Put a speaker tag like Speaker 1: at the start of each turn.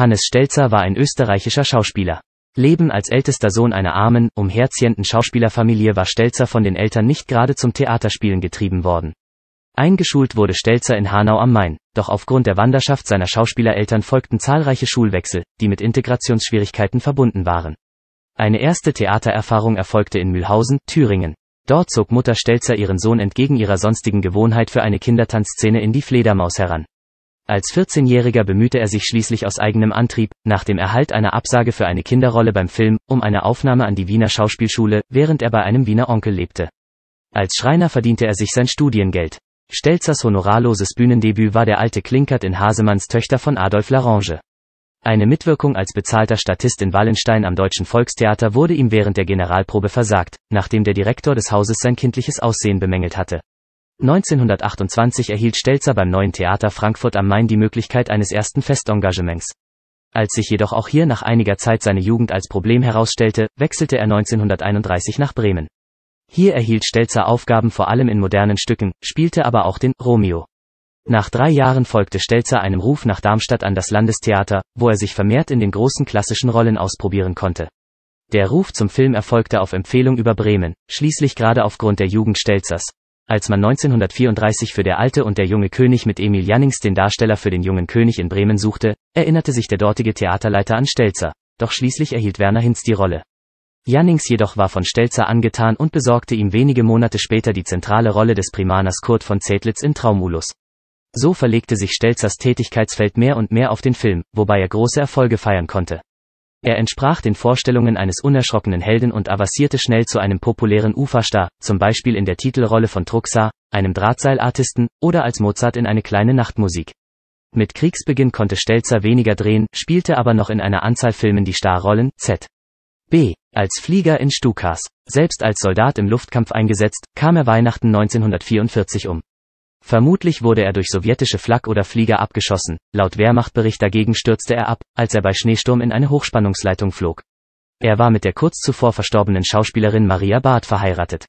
Speaker 1: Hannes Stelzer war ein österreichischer Schauspieler. Leben als ältester Sohn einer armen, umherziehenden Schauspielerfamilie war Stelzer von den Eltern nicht gerade zum Theaterspielen getrieben worden. Eingeschult wurde Stelzer in Hanau am Main, doch aufgrund der Wanderschaft seiner Schauspielereltern folgten zahlreiche Schulwechsel, die mit Integrationsschwierigkeiten verbunden waren. Eine erste Theatererfahrung erfolgte in Mühlhausen, Thüringen. Dort zog Mutter Stelzer ihren Sohn entgegen ihrer sonstigen Gewohnheit für eine Kindertanzszene in die Fledermaus heran. Als 14-Jähriger bemühte er sich schließlich aus eigenem Antrieb, nach dem Erhalt einer Absage für eine Kinderrolle beim Film, um eine Aufnahme an die Wiener Schauspielschule, während er bei einem Wiener Onkel lebte. Als Schreiner verdiente er sich sein Studiengeld. Stelzers honorarloses Bühnendebüt war der alte Klinkert in Hasemanns Töchter von Adolf Larange. Eine Mitwirkung als bezahlter Statist in Wallenstein am Deutschen Volkstheater wurde ihm während der Generalprobe versagt, nachdem der Direktor des Hauses sein kindliches Aussehen bemängelt hatte. 1928 erhielt Stelzer beim Neuen Theater Frankfurt am Main die Möglichkeit eines ersten Festengagements. Als sich jedoch auch hier nach einiger Zeit seine Jugend als Problem herausstellte, wechselte er 1931 nach Bremen. Hier erhielt Stelzer Aufgaben vor allem in modernen Stücken, spielte aber auch den Romeo. Nach drei Jahren folgte Stelzer einem Ruf nach Darmstadt an das Landestheater, wo er sich vermehrt in den großen klassischen Rollen ausprobieren konnte. Der Ruf zum Film erfolgte auf Empfehlung über Bremen, schließlich gerade aufgrund der Jugend Stelzers, als man 1934 für Der alte und der junge König mit Emil Jannings den Darsteller für den jungen König in Bremen suchte, erinnerte sich der dortige Theaterleiter an Stelzer, doch schließlich erhielt Werner Hinz die Rolle. Jannings jedoch war von Stelzer angetan und besorgte ihm wenige Monate später die zentrale Rolle des Primaners Kurt von Zedlitz in Traumulus. So verlegte sich Stelzers Tätigkeitsfeld mehr und mehr auf den Film, wobei er große Erfolge feiern konnte. Er entsprach den Vorstellungen eines unerschrockenen Helden und avancierte schnell zu einem populären Uferstar, zum Beispiel in der Titelrolle von Truxa, einem Drahtseilartisten, oder als Mozart in eine kleine Nachtmusik. Mit Kriegsbeginn konnte Stelzer weniger drehen, spielte aber noch in einer Anzahl Filmen die Starrollen, z. B. Als Flieger in Stukas, selbst als Soldat im Luftkampf eingesetzt, kam er Weihnachten 1944 um. Vermutlich wurde er durch sowjetische Flak oder Flieger abgeschossen, laut Wehrmachtbericht dagegen stürzte er ab, als er bei Schneesturm in eine Hochspannungsleitung flog. Er war mit der kurz zuvor verstorbenen Schauspielerin Maria Barth verheiratet.